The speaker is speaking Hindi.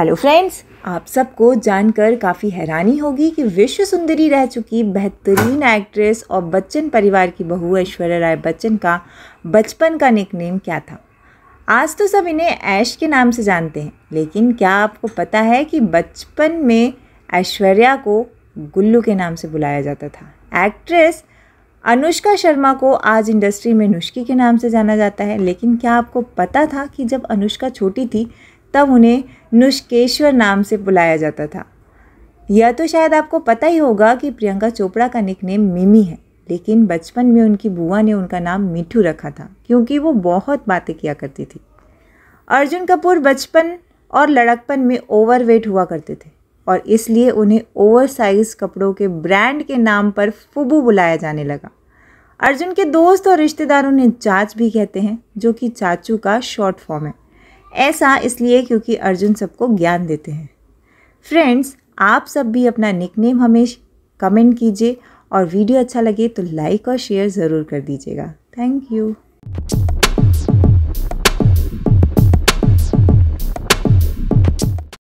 हेलो फ्रेंड्स आप सबको जानकर काफ़ी हैरानी होगी कि विश्व सुंदरी रह चुकी बेहतरीन एक्ट्रेस और बच्चन परिवार की बहू ऐश्वर्या राय बच्चन का बचपन का निकनेम क्या था आज तो सब इन्हें ऐश के नाम से जानते हैं लेकिन क्या आपको पता है कि बचपन में ऐश्वर्या को गुल्लू के नाम से बुलाया जाता था एक्ट्रेस अनुष्का शर्मा को आज इंडस्ट्री में नुष्की के नाम से जाना जाता है लेकिन क्या आपको पता था कि जब अनुष्का छोटी थी तब उन्हें नुष्केश्वर नाम से बुलाया जाता था यह तो शायद आपको पता ही होगा कि प्रियंका चोपड़ा का निकनेम मिमी है लेकिन बचपन में उनकी बुआ ने उनका नाम मिठू रखा था क्योंकि वो बहुत बातें किया करती थी अर्जुन कपूर बचपन और लड़कपन में ओवरवेट हुआ करते थे और इसलिए उन्हें ओवर साइज़ कपड़ों के ब्रांड के नाम पर फुबू बुलाया जाने लगा अर्जुन के दोस्त और रिश्तेदार उन्हें चाच भी कहते हैं जो कि चाचू का शॉर्ट फॉर्म है ऐसा इसलिए क्योंकि अर्जुन सबको ज्ञान देते हैं फ्रेंड्स आप सब भी अपना निकनेम हमें कमेंट कीजिए और वीडियो अच्छा लगे तो लाइक और शेयर ज़रूर कर दीजिएगा थैंक यू